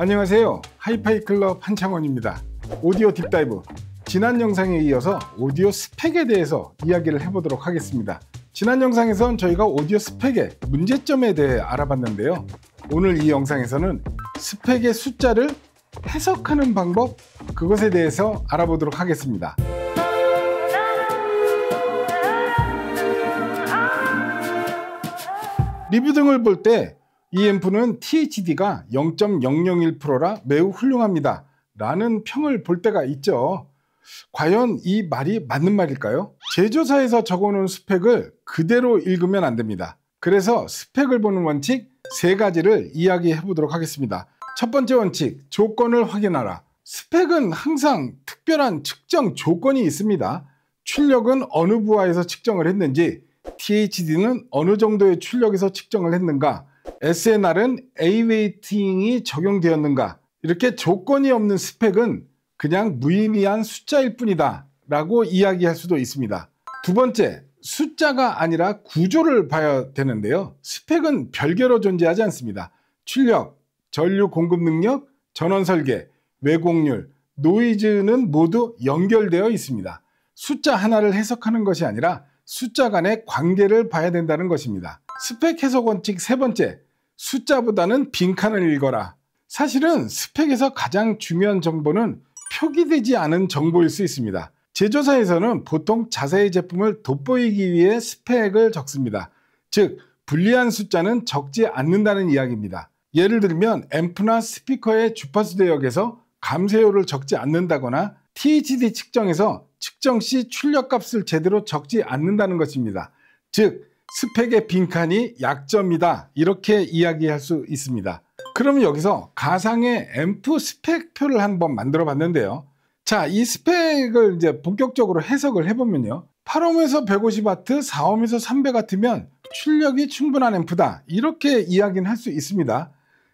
안녕하세요. 하이파이 클럽 한창원입니다. 오디오 딥다이브. 지난 영상에 이어서 오디오 스펙에 대해서 이야기를 해보도록 하겠습니다. 지난 영상에선 저희가 오디오 스펙의 문제점에 대해 알아봤는데요. 오늘 이 영상에서는 스펙의 숫자를 해석하는 방법, 그것에 대해서 알아보도록 하겠습니다. 리뷰 등을 볼때 이 앰프는 THD가 0.001%라 매우 훌륭합니다. 라는 평을 볼 때가 있죠. 과연 이 말이 맞는 말일까요? 제조사에서 적어놓은 스펙을 그대로 읽으면 안 됩니다. 그래서 스펙을 보는 원칙 세 가지를 이야기해 보도록 하겠습니다. 첫 번째 원칙, 조건을 확인하라. 스펙은 항상 특별한 측정 조건이 있습니다. 출력은 어느 부하에서 측정을 했는지, THD는 어느 정도의 출력에서 측정을 했는가, SNR은 A웨이팅이 적용되었는가? 이렇게 조건이 없는 스펙은 그냥 무의미한 숫자일 뿐이다 라고 이야기할 수도 있습니다. 두 번째, 숫자가 아니라 구조를 봐야 되는데요. 스펙은 별개로 존재하지 않습니다. 출력, 전류 공급 능력, 전원 설계, 왜곡률, 노이즈는 모두 연결되어 있습니다. 숫자 하나를 해석하는 것이 아니라 숫자 간의 관계를 봐야 된다는 것입니다. 스펙 해석 원칙 세 번째, 숫자보다는 빈칸을 읽어라. 사실은 스펙에서 가장 중요한 정보는 표기되지 않은 정보일 수 있습니다. 제조사에서는 보통 자세히 제품을 돋보이기 위해 스펙을 적습니다. 즉, 불리한 숫자는 적지 않는다는 이야기입니다. 예를 들면 앰프나 스피커의 주파수 대역에서 감쇄율을 적지 않는다거나 THD 측정에서 측정 시 출력값을 제대로 적지 않는다는 것입니다. 즉, 스펙의 빈칸이 약점이다 이렇게 이야기할 수 있습니다 그러면 여기서 가상의 앰프 스펙표를 한번 만들어 봤는데요 자이 스펙을 이제 본격적으로 해석을 해보면요 8옴에서 1 5 0와트 4옴에서 300 같으면 출력이 충분한 앰프다 이렇게 이야기는 할 수 있습니다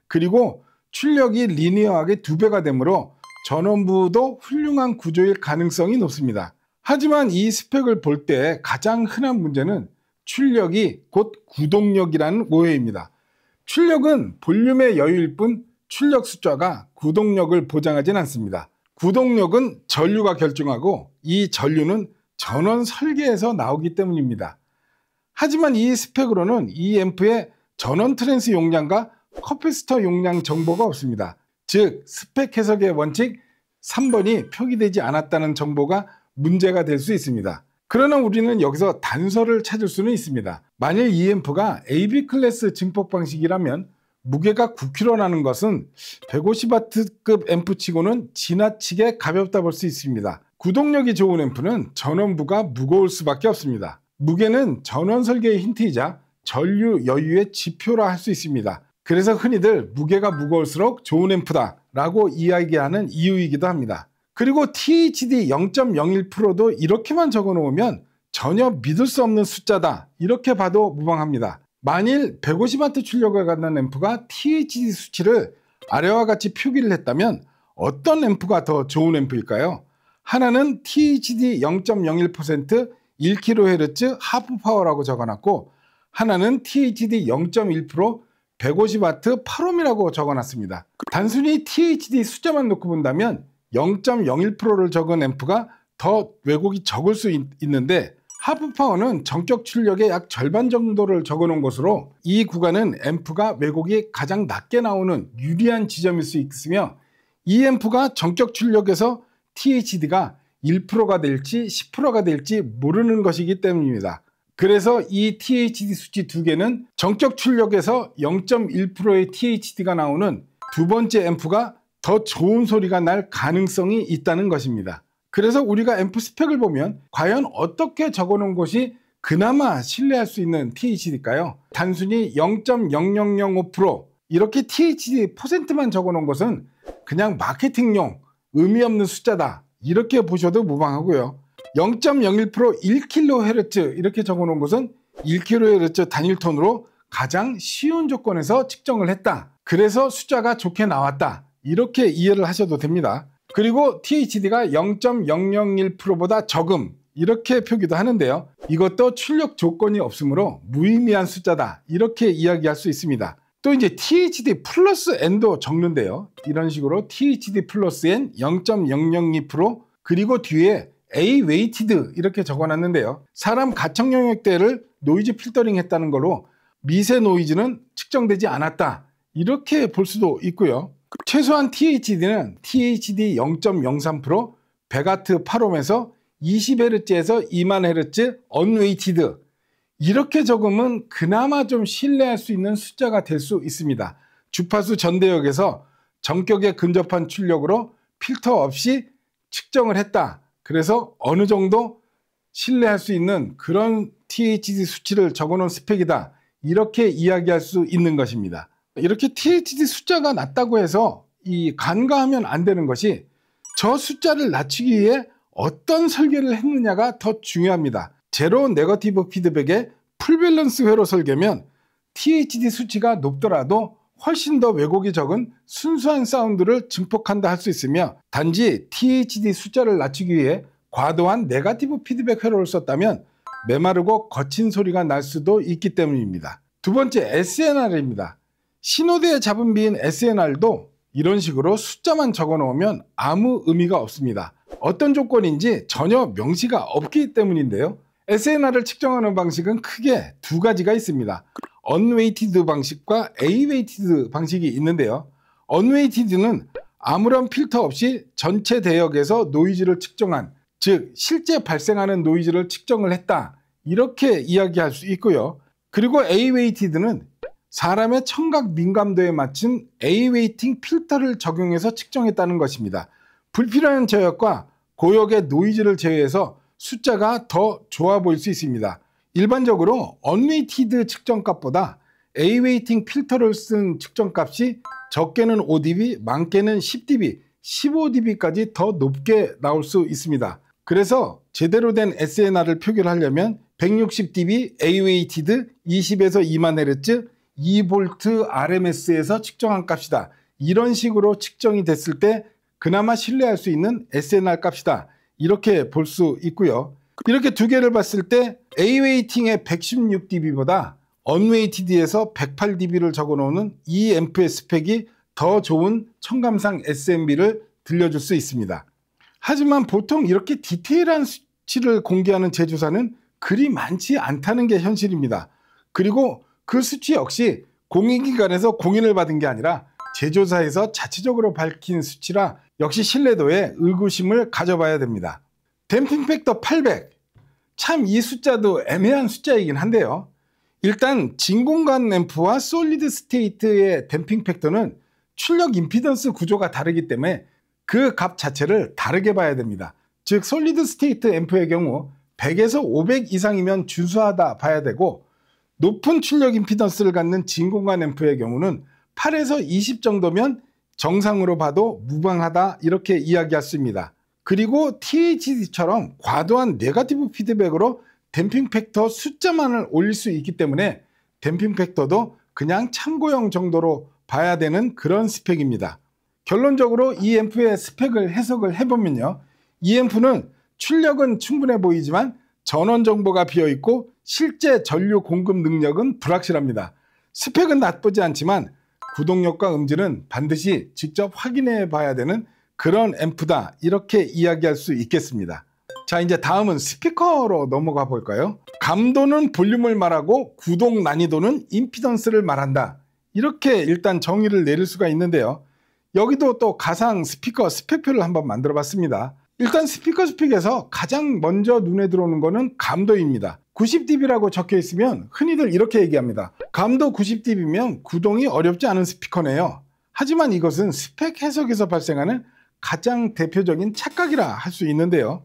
그리고 출력이 리니어하게 두배가 되므로 전원부도 훌륭한 구조일 가능성이 높습니다 하지만 이 스펙을 볼 때 가장 흔한 문제는 출력이 곧 구동력이라는 오해입니다. 출력은 볼륨의 여유일 뿐 출력 숫자가 구동력을 보장하진 않습니다. 구동력은 전류가 결정하고 이 전류는 전원 설계에서 나오기 때문입니다. 하지만 이 스펙으로는 이 앰프의 전원 트랜스 용량과 커피스터 용량 정보가 없습니다. 즉 스펙 해석의 원칙 3번이 표기되지 않았다는 정보가 문제가 될 수 있습니다. 그러나 우리는 여기서 단서를 찾을 수는 있습니다. 만일 EM프가 AB 클래스 증폭 방식이라면 무게가 9kg라는 것은 150W급 앰프치고는 지나치게 가볍다 볼 수 있습니다. 구동력이 좋은 앰프는 전원부가 무거울 수밖에 없습니다. 무게는 전원 설계의 힌트이자 전류 여유의 지표라 할 수 있습니다. 그래서 흔히들 무게가 무거울수록 좋은 앰프다 라고 이야기하는 이유이기도 합니다. 그리고 THD 0.01%도 이렇게만 적어 놓으면 전혀 믿을 수 없는 숫자다. 이렇게 봐도 무방합니다. 만일 150W 출력을 갖는 램프가 THD 수치를 아래와 같이 표기를 했다면 어떤 램프가더 좋은 램프일까요 하나는 THD 0.01% 1kHz 하프 파워라고 적어놨고 하나는 THD 0.1% 150W 8옴이라고 적어놨습니다. 단순히 THD 숫자만 놓고 본다면 0.01%를 적은 앰프가 더 왜곡이 적을 수 있, 는데 하프파워는 전격 출력의 약 절반 정도를 적어놓은 것으로 이 구간은 앰프가 왜곡이 가장 낮게 나오는 유리한 지점일 수 있으며 이 앰프가 전격 출력에서 THD가 1%가 될지 10%가 될지 모르는 것이기 때문입니다. 그래서 이 THD 수치 두 개는 전격 출력에서 0.1%의 THD가 나오는 두 번째 앰프가 더 좋은 소리가 날 가능성이 있다는 것입니다. 그래서 우리가 앰프 스펙을 보면 과연 어떻게 적어놓은 것이 그나마 신뢰할 수 있는 THD일까요? 단순히 0.0005% 이렇게 THD 퍼센트만 적어놓은 것은 그냥 마케팅용 의미 없는 숫자다 이렇게 보셔도 무방하고요. 0.01% 1kHz 이렇게 적어놓은 것은 1kHz 단일 톤으로 가장 쉬운 조건에서 측정을 했다. 그래서 숫자가 좋게 나왔다. 이렇게 이해를 하셔도 됩니다. 그리고 THD가 0.001%보다 적음 이렇게 표기도 하는데요. 이것도 출력 조건이 없으므로 무의미한 숫자다 이렇게 이야기할 수 있습니다. 또 이제 THD 플러스 N도 적는데요. 이런 식으로 THD 플러스 N 0.002% 그리고 뒤에 A 웨이티드 이렇게 적어놨는데요. 사람 가청 영역대를 노이즈 필터링 했다는 걸로 미세 노이즈는 측정되지 않았다 이렇게 볼 수도 있고요. 최소한 THD는 THD 0.03% 1 0아트 8옴에서 20Hz에서 2만Hz 언웨이티드 이렇게 적으면 그나마 좀 신뢰할 수 있는 숫자가 될 수 있습니다. 주파수 전대역에서 전격에 근접한 출력으로 필터 없이 측정을 했다. 그래서 어느 정도 신뢰할 수 있는 그런 THD 수치를 적어놓은 스펙이다. 이렇게 이야기할 수 있는 것입니다. 이렇게 THD 숫자가 낮다고 해서 이 간과하면 안 되는 것이 저 숫자를 낮추기 위해 어떤 설계를 했느냐가 더 중요합니다. 제로 네거티브 피드백의 풀밸런스 회로 설계면 THD 수치가 높더라도 훨씬 더 왜곡이 적은 순수한 사운드를 증폭한다 할 수 있으며 단지 THD 숫자를 낮추기 위해 과도한 네거티브 피드백 회로를 썼다면 메마르고 거친 소리가 날 수도 있기 때문입니다. 두 번째 SNR입니다. 신호대에 잡은 비인 SNR도 이런 식으로 숫자만 적어 놓으면 아무 의미가 없습니다. 어떤 조건인지 전혀 명시가 없기 때문인데요. SNR을 측정하는 방식은 크게 두 가지가 있습니다. 언웨이티드 방식과 에이웨이티드 방식이 있는데요. 언웨이티드는 아무런 필터 없이 전체 대역에서 노이즈를 측정한 즉 실제 발생하는 노이즈를 측정을 했다 이렇게 이야기할 수 있고요. 그리고 에이웨이티드는 사람의 청각 민감도에 맞춘 A웨이팅 필터를 적용해서 측정했다는 것입니다. 불필요한 저역과 고역의 노이즈를 제외해서 숫자가 더 좋아 보일 수 있습니다. 일반적으로 언웨이티드 측정값보다 A웨이팅 필터를 쓴 측정값이 적게는 5dB, 많게는 10dB, 15dB까지 더 높게 나올 수 있습니다. 그래서 제대로 된 SNR을 표기를 하려면 160dB, A웨이티드, 20에서 2만 르 z 2V RMS에서 측정한 값이다. 이런 식으로 측정이 됐을 때 그나마 신뢰할 수 있는 SNR 값이다. 이렇게 볼 수 있고요. 이렇게 두 개를 봤을 때 A웨이팅의 116dB보다 언웨이티드에서 108dB를 적어놓는 이 앰프의 스펙이 더 좋은 청감상 SMB를 들려줄 수 있습니다. 하지만 보통 이렇게 디테일한 수치를 공개하는 제조사는 그리 많지 않다는 게 현실입니다. 그리고 그 수치 역시 공인기관에서 공인을 받은 게 아니라 제조사에서 자체적으로 밝힌 수치라 역시 신뢰도에 의구심을 가져봐야 됩니다. 댐핑 팩터 800. 참 이 숫자도 애매한 숫자이긴 한데요. 일단 진공관 램프와 솔리드 스테이트의 댐핑 팩터는 출력 임피던스 구조가 다르기 때문에 그 값 자체를 다르게 봐야 됩니다. 즉 솔리드 스테이트 앰프의 경우 100에서 500 이상이면 준수하다 봐야 되고 높은 출력 임피던스를 갖는 진공관 앰프의 경우는 8에서 20 정도면 정상으로 봐도 무방하다 이렇게 이야기할 수 있습니다. 그리고 THD처럼 과도한 네가티브 피드백으로 댐핑 팩터 숫자만을 올릴 수 있기 때문에 댐핑 팩터도 그냥 참고용 정도로 봐야 되는 그런 스펙입니다. 결론적으로 이 앰프의 스펙을 해석을 해보면요. 이 앰프는 출력은 충분해 보이지만 전원 정보가 비어있고 실제 전류 공급 능력은 불확실합니다. 스펙은 나쁘지 않지만 구동력과 음질은 반드시 직접 확인해 봐야 되는 그런 앰프다 이렇게 이야기할 수 있겠습니다. 자 이제 다음은 스피커로 넘어가 볼까요? 감도는 볼륨을 말하고 구동 난이도는 임피던스를 말한다. 이렇게 일단 정의를 내릴 수가 있는데요. 여기도 또 가상 스피커 스펙표를 한번 만들어 봤습니다. 일단 스피커 스펙에서 가장 먼저 눈에 들어오는 것은 감도입니다. 90dB라고 적혀 있으면 흔히들 이렇게 얘기합니다. 감도 90dB면 구동이 어렵지 않은 스피커네요. 하지만 이것은 스펙 해석에서 발생하는 가장 대표적인 착각이라 할 수 있는데요.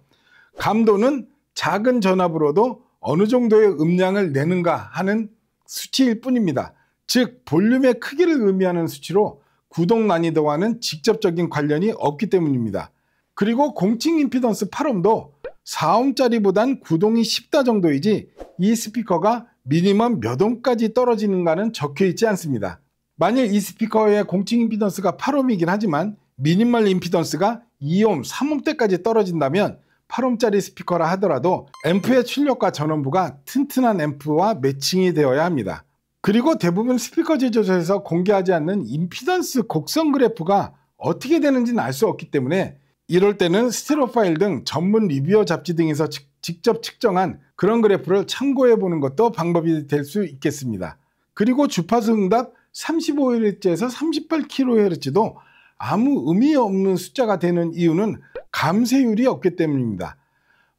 감도는 작은 전압으로도 어느 정도의 음량을 내는가 하는 수치일 뿐입니다. 즉 볼륨의 크기를 의미하는 수치로 구동 난이도와는 직접적인 관련이 없기 때문입니다. 그리고 공칭 임피던스 8옴도 4옴짜리보단 구동이 쉽다 정도이지 이 스피커가 미니멈 몇 옴까지 떨어지는가는 적혀 있지 않습니다. 만일 이 스피커의 공칭 임피던스가 8옴이긴 하지만 미니멀 임피던스가 2옴, 3옴 대까지 떨어진다면 8옴짜리 스피커라 하더라도 앰프의 출력과 전원부가 튼튼한 앰프와 매칭이 되어야 합니다. 그리고 대부분 스피커 제조사에서 공개하지 않는 임피던스 곡선 그래프가 어떻게 되는지는 알 수 없기 때문에 이럴 때는 스테로파일등 전문 리뷰어 잡지 등에서 직접 측정한 그런 그래프를 참고해 보는 것도 방법이 될 수 있겠습니다. 그리고 주파수 응답 35Hz에서 38kHz도 아무 의미 없는 숫자가 되는 이유는 감쇄율이 없기 때문입니다.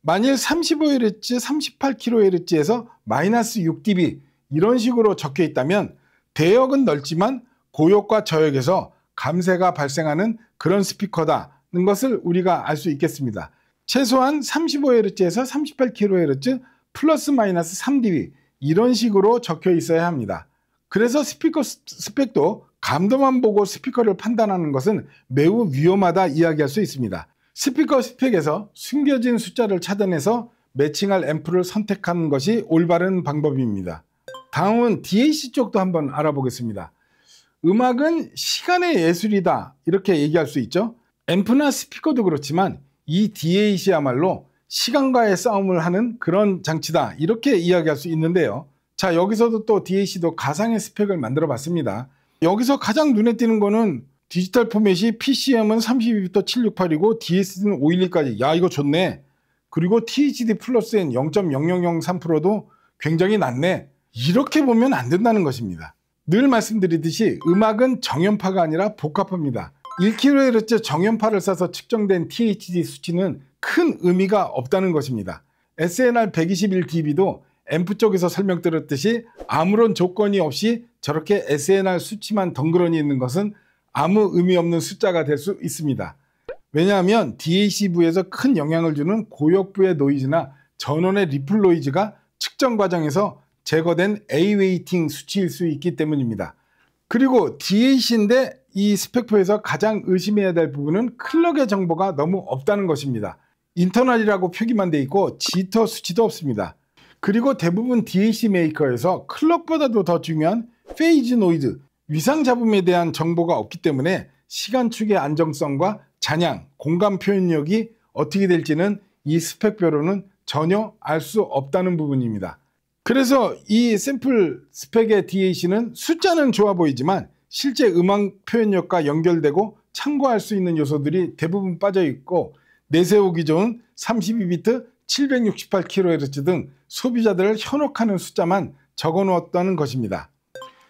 만일 35Hz, 38kHz에서 마이너스 6dB 이런 식으로 적혀 있다면 대역은 넓지만 고역과 저역에서 감쇄가 발생하는 그런 스피커다 있는 것을 우리가 알 수 있겠습니다. 최소한 35Hz에서 38kHz 플러스 마이너스 3dB 이런 식으로 적혀 있어야 합니다. 그래서 스피커 스펙도 감도만 보고 스피커를 판단하는 것은 매우 위험하다 이야기할 수 있습니다. 스피커 스펙에서 숨겨진 숫자를 찾아내서 매칭할 앰프를 선택하는 것이 올바른 방법입니다. 다음은 DAC 쪽도 한번 알아보겠습니다. 음악은 시간의 예술이다 이렇게 얘기할 수 있죠. 앰프나 스피커도 그렇지만 이 DAC야말로 시간과의 싸움을 하는 그런 장치다 이렇게 이야기할 수 있는데요. 자 여기서도 또 DAC도 가상의 스펙을 만들어 봤습니다. 여기서 가장 눈에 띄는 거는 디지털 포맷이 PCM은 32비트 768이고 DS는 d 511까지 야 이거 좋네. 그리고 THD 플러스 엔 0.0003%도 굉장히 낮네. 이렇게 보면 안 된다는 것입니다. 늘 말씀드리듯이 음악은 정연파가 아니라 복합합니다. 1kHz 정연파를 써서 측정된 THD 수치는 큰 의미가 없다는 것입니다. SNR121dB도 앰프 쪽에서 설명드렸듯이 아무런 조건이 없이 저렇게 SNR 수치만 덩그러니 있는 것은 아무 의미 없는 숫자가 될 수 있습니다. 왜냐하면 DAC부에서 큰 영향을 주는 고역부의 노이즈나 전원의 리플 노이즈가 측정 과정에서 제거된 A 웨이팅 수치일 수 있기 때문입니다. 그리고 DAC인데 이스펙표에서 가장 의심해야 될 부분은 클럭의 정보가 너무 없다는 것입니다. 인터널이라고 표기만 돼 있고 지터 수치도 없습니다. 그리고 대부분 DAC 메이커에서 클럭보다도 더 중요한 페이지 노이드 위상 잡음에 대한 정보가 없기 때문에 시간 축의 안정성과 잔향, 공간 표현력이 어떻게 될지는 이스펙표로는 전혀 알 수 없다는 부분입니다. 그래서 이 샘플 스펙의 DAC는 숫자는 좋아 보이지만 실제 음악 표현력과 연결되고 참고할 수 있는 요소들이 대부분 빠져 있고 내세우기 좋은 32비트 768kHz 등 소비자들을 현혹하는 숫자만 적어 놓았다는 것입니다.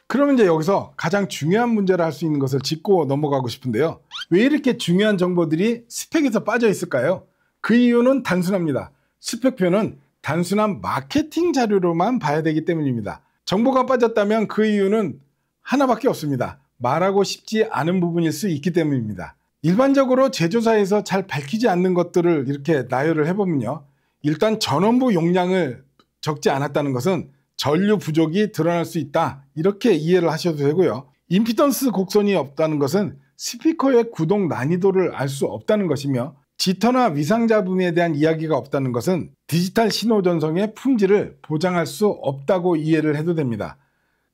그러면 이제 여기서 가장 중요한 문제를 할 수 있는 것을 짚고 넘어가고 싶은데요. 왜 이렇게 중요한 정보들이 스펙에서 빠져 있을까요? 그 이유는 단순합니다. 스펙표는 단순한 마케팅 자료로만 봐야 되기 때문입니다. 정보가 빠졌다면 그 이유는 하나밖에 없습니다. 말하고 싶지 않은 부분일 수 있기 때문입니다. 일반적으로 제조사에서 잘 밝히지 않는 것들을 이렇게 나열을 해보면요. 일단 전원부 용량을 적지 않았다는 것은 전류 부족이 드러날 수 있다. 이렇게 이해를 하셔도 되고요. 임피던스 곡선이 없다는 것은 스피커의 구동 난이도를 알 수 없다는 것이며 지터나 위상잡음에 대한 이야기가 없다는 것은 디지털 신호 전송의 품질을 보장할 수 없다고 이해를 해도 됩니다.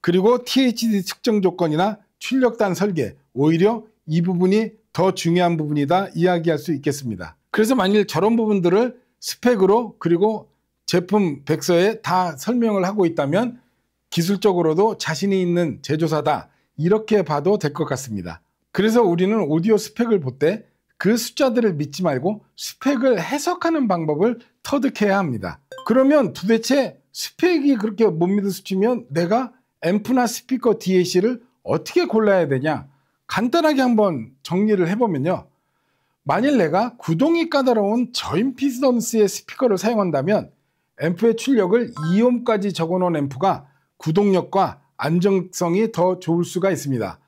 그리고 THD 측정 조건이나 출력단 설계 오히려 이 부분이 더 중요한 부분이다 이야기할 수 있겠습니다. 그래서 만일 저런 부분들을 스펙으로 그리고 제품 백서에 다 설명을 하고 있다면 기술적으로도 자신이 있는 제조사다 이렇게 봐도 될 것 같습니다. 그래서 우리는 오디오 스펙을 볼 때 그 숫자들을 믿지 말고 스펙을 해석하는 방법을 터득해야 합니다. 그러면 도대체 스펙이 그렇게 못 믿을 수치면 내가 앰프나 스피커 DAC를 어떻게 골라야 되냐 간단하게 한번 정리를 해보면요. 만일 내가 구동이 까다로운 저임피스던스의 스피커를 사용한다면 앰프의 출력을 2옴까지 적어놓은 앰프가 구동력과 안정성이 더 좋을 수가 있습니다.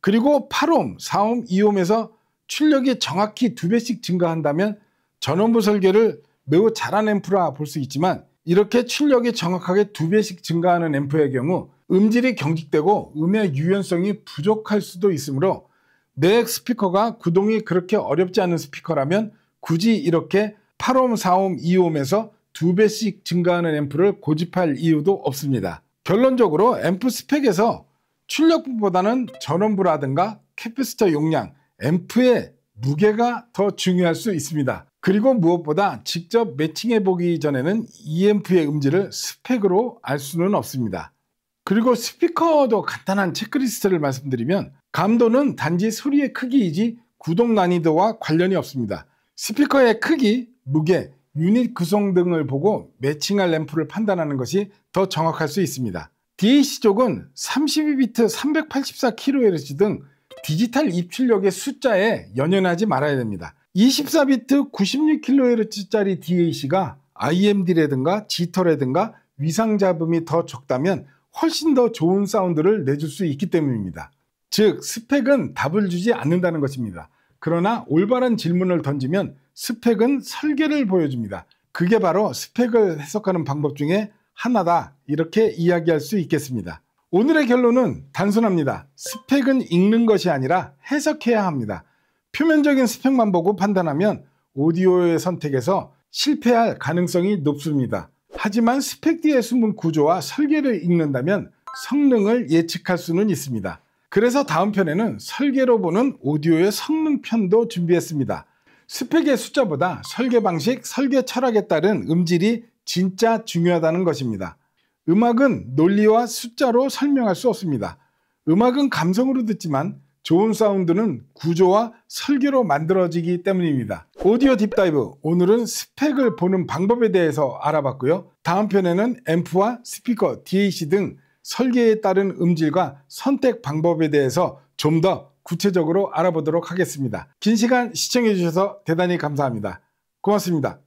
그리고 8옴, 4옴, 2옴에서 출력이 정확히 두배씩 증가한다면 전원부 설계를 매우 잘한 앰프라 볼 수 있지만 이렇게 출력이 정확하게 두 배씩 증가하는 앰프의 경우 음질이 경직되고 음의 유연성이 부족할 수도 있으므로 내액 스피커가 구동이 그렇게 어렵지 않은 스피커라면 굳이 이렇게 8옴, 4옴, 2옴에서 두 배씩 증가하는 앰프를 고집할 이유도 없습니다. 결론적으로 앰프 스펙에서 출력보다는 전원부라든가 캐피스터 용량, 앰프의 무게가 더 중요할 수 있습니다. 그리고 무엇보다 직접 매칭해 보기 전에는 e m p 의 음질을 스펙으로 알 수는 없습니다. 그리고 스피커도 간단한 체크리스트를 말씀드리면 감도는 단지 소리의 크기이지 구동 난이도와 관련이 없습니다. 스피커의 크기, 무게, 유닛 구성 등을 보고 매칭할 램프를 판단하는 것이 더 정확할 수 있습니다. DAC 쪽은 32비트 384kHz 등 디지털 입출력의 숫자에 연연하지 말아야 됩니다. 24비트 96kHz짜리 DAC가 IMD라든가 지터라든가 위상 잡음이 더 적다면 훨씬 더 좋은 사운드를 내줄 수 있기 때문입니다. 즉 스펙은 답을 주지 않는다는 것입니다. 그러나 올바른 질문을 던지면 스펙은 설계를 보여줍니다. 그게 바로 스펙을 해석하는 방법 중에 하나다 이렇게 이야기할 수 있겠습니다. 오늘의 결론은 단순합니다. 스펙은 읽는 것이 아니라 해석해야 합니다. 표면적인 스펙만 보고 판단하면 오디오의 선택에서 실패할 가능성이 높습니다. 하지만 스펙 뒤에 숨은 구조와 설계를 읽는다면 성능을 예측할 수는 있습니다. 그래서 다음 편에는 설계로 보는 오디오의 성능 편도 준비했습니다. 스펙의 숫자보다 설계 방식, 설계 철학에 따른 음질이 진짜 중요하다는 것입니다. 음악은 논리와 숫자로 설명할 수 없습니다. 음악은 감성으로 듣지만 좋은 사운드는 구조와 설계로 만들어지기 때문입니다. 오디오 딥다이브 오늘은 스펙을 보는 방법에 대해서 알아봤고요. 다음 편에는 앰프와 스피커, DAC 등 설계에 따른 음질과 선택 방법에 대해서 좀 더 구체적으로 알아보도록 하겠습니다. 긴 시간 시청해주셔서 대단히 감사합니다. 고맙습니다.